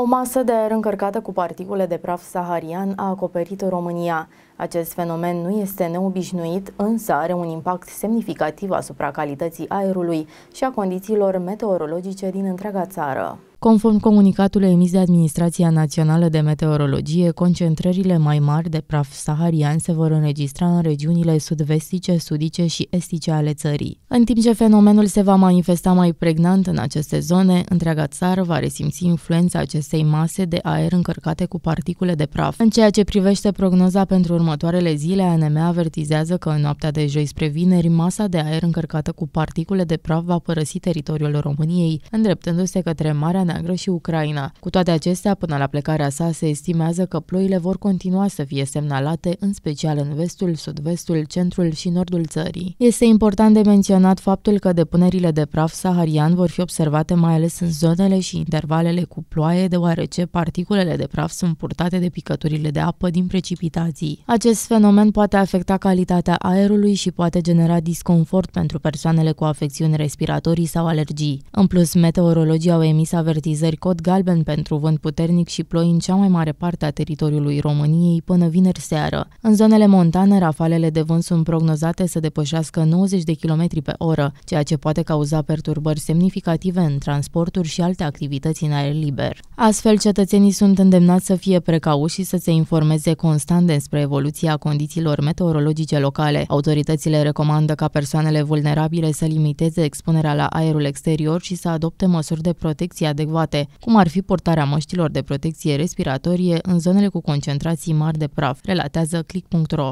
O masă de aer încărcată cu particule de praf saharian a acoperit România. Acest fenomen nu este neobișnuit, însă are un impact semnificativ asupra calității aerului și a condițiilor meteorologice din întreaga țară. Conform comunicatului emis de Administrația Națională de Meteorologie, concentrările mai mari de praf saharian se vor înregistra în regiunile sud-vestice, sudice și estice ale țării. În timp ce fenomenul se va manifesta mai pregnant în aceste zone, întreaga țară va resimți influența acestei mase de aer încărcate cu particule de praf. În ceea ce privește prognoza pentru următoarele zile, ANM avertizează că în noaptea de joi spre vineri, masa de aer încărcată cu particule de praf va părăsi teritoriul României, îndreptându-se către Marea Neagră și Ucraina. Cu toate acestea, până la plecarea sa, se estimează că ploile vor continua să fie semnalate, în special în vestul, sud-vestul, centrul și nordul țării. Este important de menționat faptul că depunerile de praf saharian vor fi observate mai ales în zonele și intervalele cu ploaie, deoarece particulele de praf sunt purtate de picăturile de apă din precipitații. Acest fenomen poate afecta calitatea aerului și poate genera disconfort pentru persoanele cu afecțiuni respiratorii sau alergii. În plus, meteorologii au emis avertizări avertizări cod galben pentru vânt puternic și ploi în cea mai mare parte a teritoriului României până vineri seară. În zonele montane, rafalele de vânt sunt prognozate să depășească 90 de km pe oră, ceea ce poate cauza perturbări semnificative în transporturi și alte activități în aer liber. Astfel, cetățenii sunt îndemnați să fie precauți și să se informeze constant despre evoluția condițiilor meteorologice locale. Autoritățile recomandă ca persoanele vulnerabile să limiteze expunerea la aerul exterior și să adopte măsuri de protecție adecvate adecvate, cum ar fi portarea măștilor de protecție respiratorie în zonele cu concentrații mari de praf, relatează click.ro.